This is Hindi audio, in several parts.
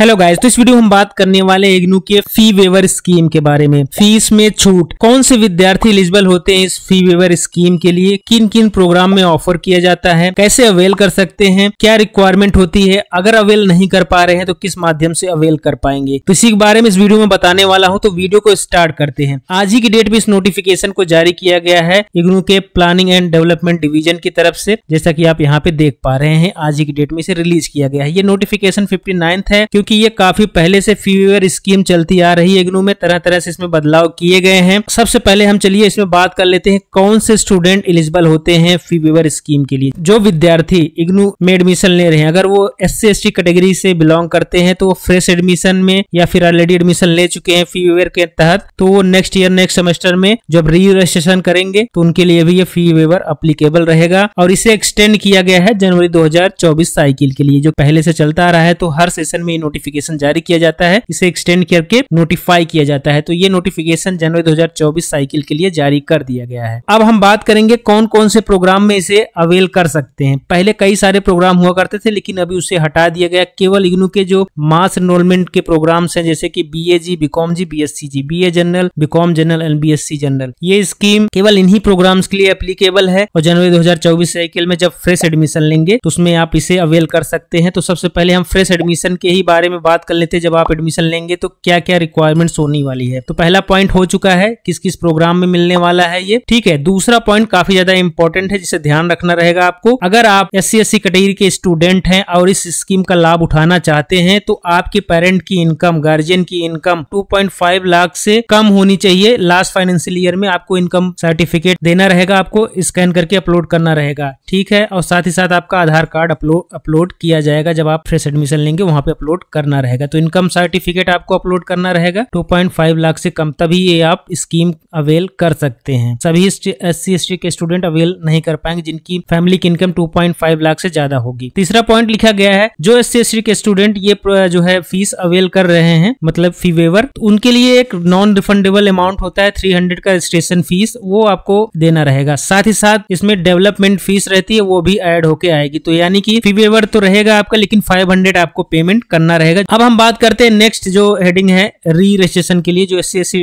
हेलो गाइस तो इस वीडियो हम बात करने वाले हैं इग्नू के फी वेवर स्कीम के बारे में फीस में छूट कौन से विद्यार्थी एलिजिबल होते हैं इस फी वेवर स्कीम के लिए किन किन प्रोग्राम में ऑफर किया जाता है कैसे अवेल कर सकते हैं क्या रिक्वायरमेंट होती है अगर अवेल नहीं कर पा रहे हैं तो किस माध्यम से अवेल कर पाएंगे तो इसी के बारे में इस वीडियो में बताने वाला हूँ तो वीडियो को स्टार्ट करते हैं आज ही की डेट में इस नोटिफिकेशन को जारी किया गया है इग्नू के प्लानिंग एंड डेवलपमेंट डिविजन की तरफ से जैसा की आप यहाँ पे देख पा रहे हैं आज ही की डेट में इसे रिलीज किया गया है ये नोटिफिकेशन फिफ्टी है क्योंकि ये काफी पहले से फीवर स्कीम चलती आ रही है इग्नू में तरह तरह से इसमें बदलाव किए गए हैं सबसे पहले हम चलिए इसमें बात कर लेते हैं कौन से स्टूडेंट एलिजिबल होते हैं फीवर स्कीम के लिए जो विद्यार्थी इग्नू में एडमिशन ले रहे हैं अगर वो एस सी कैटेगरी से बिलोंग करते हैं तो वो फ्रेश एडमिशन में या फिर ऑलरेडी एडमिशन ले चुके हैं फीवर के तहत तो वो नेक्स्ट ईयर नेक्स्ट सेमेस्टर में जब री रजिस्ट्रेशन करेंगे तो उनके लिए भी ये फी वेवर अप्लीकेबल रहेगा और इसे एक्सटेंड किया गया है जनवरी 2024 साइकिल के लिए जो पहले से चलता आ रहा है तो हर सेशन में नोटिफिकेशन जारी किया जाता है इसे एक्सटेंड करके नोटिफाई किया जाता है तो ये नोटिफिकेशन जनवरी 2024 साइकिल के लिए जारी कर दिया गया है अब हम बात करेंगे कौन कौन से प्रोग्राम में इसे अवेल कर सकते हैं पहले कई सारे प्रोग्राम हुआ करते थे लेकिन अभी उसे हटा दिया गया केवल इग्नू के जो मास एनरोलमेंट के प्रोग्राम है जैसे की B A G BCom G B S C G B A general BCom general and B S C general ये स्कीम केवल इन्हीं प्रोग्राम्स के लिए एप्लीकेबल है और जनवरी चौबीस साइकिल में जब फ्रेश एडमिशन लेंगे तो उसमें आप इसे अवेल कर सकते हैं तो सबसे पहले हम फ्रेश एडमिशन के ही बारे बारे में बात कर लेते हैं जब आप एडमिशन लेंगे तो क्या क्या रिक्वायरमेंट्स होने वाली है तो पहला पॉइंट हो चुका है किस किस प्रोग्राम में मिलने वाला है ये ठीक है दूसरा पॉइंट काफी ज्यादा इंपॉर्टेंट है जिसे ध्यान रखना रहेगा आपको अगर आप एस सी कैटेगरी के स्टूडेंट हैं और इस स्कीम का लाभ उठाना चाहते हैं तो आपके पेरेंट की इनकम गार्जियन की इनकम 2.5 लाख से कम होनी चाहिए लास्ट फाइनेंशियल ईयर में आपको इनकम सर्टिफिकेट देना रहेगा आपको स्कैन करके अपलोड करना रहेगा ठीक है और साथ ही साथ आपका आधार कार्ड अपलोड अपलोड किया जाएगा जब आप फ्रेश एडमिशन लेंगे वहां पे अपलोड करना रहेगा तो इनकम सर्टिफिकेट आपको अपलोड करना रहेगा 2.5 लाख से कम तभी ये आप स्कीम अवेल कर सकते हैं सभी एस सी के स्टूडेंट अवेल नहीं कर पाएंगे जिनकी फैमिली की इनकम 2.5 लाख से ज्यादा होगी तीसरा पॉइंट लिखा गया है जो एस सी के स्टूडेंट ये जो है फीस अवेल कर रहे हैं मतलब फी वेवर तो उनके लिए एक नॉन रिफंडेबल अमाउंट होता है थ्री का रजिस्ट्रेशन फीस वो आपको देना रहेगा साथ ही साथ इसमें डेवलपमेंट फीस रहती है वो भी एड होके आएगी तो यानी की फी वेवर तो रहेगा आपका लेकिन हंड्रेड आपको पेमेंट करना रहेगा अब हम बात करते हैं नेक्स्ट जो हेडिंग है री रजिस्ट्रेशन के लिए जो एस सी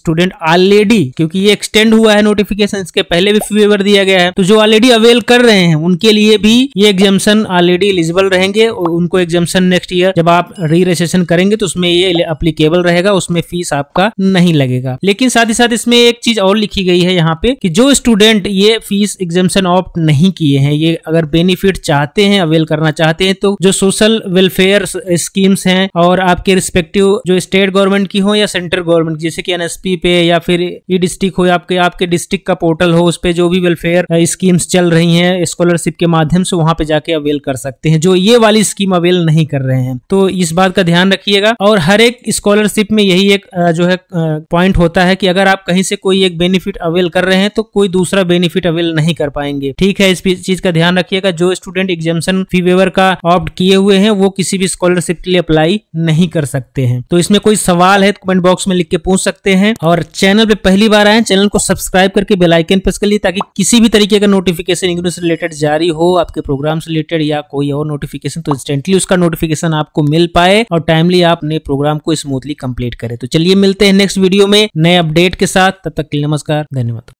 स्टूडेंट ऑलरेडी क्योंकि ये एक्सटेंड हुआ है नोटिफिकेशन के पहले भी फेवर दिया गया है तो जो ऑलरेडी अवेल कर रहे हैं उनके लिए भी ये एग्जामेशन ऑलरेडी एलिजिबल रहेंगे और उनको एग्जामेशन नेक्स्ट ईयर जब आप री रजिस्ट्रेशन करेंगे तो उसमें ये अप्लीकेबल रहेगा उसमें फीस आपका नहीं लगेगा लेकिन साथ ही साथ इसमें एक चीज और लिखी गई है यहाँ पे कि जो स्टूडेंट ये फीस एग्जामेशन ऑप्ट नहीं किए हैं ये अगर बेनिफिट चाहते हैं अवेल करना चाहते हैं तो जो सोशल वेलफेयर स्कीम स्कीम्स हैं और आपके रिस्पेक्टिव जो स्टेट गवर्नमेंट की हो या सेंट्रल गवर्नमेंट जैसे कि एनएसपी पे या फिर ई डिस्ट्रिक्ट हो आपके आपके डिस्ट्रिक्ट का पोर्टल हो उस पर जो भी वेलफेयर स्कीम्स चल रही है स्कॉलरशिप के माध्यम से वहां पे जाके अवेल कर सकते हैं जो ये वाली स्कीम अवेल नहीं कर रहे हैं तो इस बात का ध्यान रखिएगा और हर एक स्कॉलरशिप में यही एक जो है पॉइंट होता है कि अगर आप कहीं से कोई एक बेनिफिट अवेल कर रहे हैं तो कोई दूसरा बेनिफिट अवेल नहीं कर पाएंगे ठीक है इस चीज का ध्यान रखिएगा जो स्टूडेंट एग्जामेशन फी वेवर का ऑप्ट किए हुए हैं वो किसी भी स्कॉलरशिप के डायरेक्टली अप्लाई नहीं कर सकते हैं तो इसमें कोई सवाल है तो कमेंट बॉक्स में लिख के पूछ सकते हैं और चैनल पे पहली बार आए चैनल को सब्सक्राइब करके बेलाइकन प्रेस कर लिए ताकि किसी भी तरीके का नोटिफिकेशन इंग्लिश रिलेटेड जारी हो आपके प्रोग्राम से रिलेटेड या कोई और नोटिफिकेशन तो इंस्टेंटली उसका नोटिफिकेशन आपको मिल पाए और टाइमली आप अपने प्रोग्राम को स्मूथली कंप्लीट करें तो चलिए मिलते हैं नेक्स्ट वीडियो में नए अपडेट के साथ तब तक के लिए नमस्कार धन्यवाद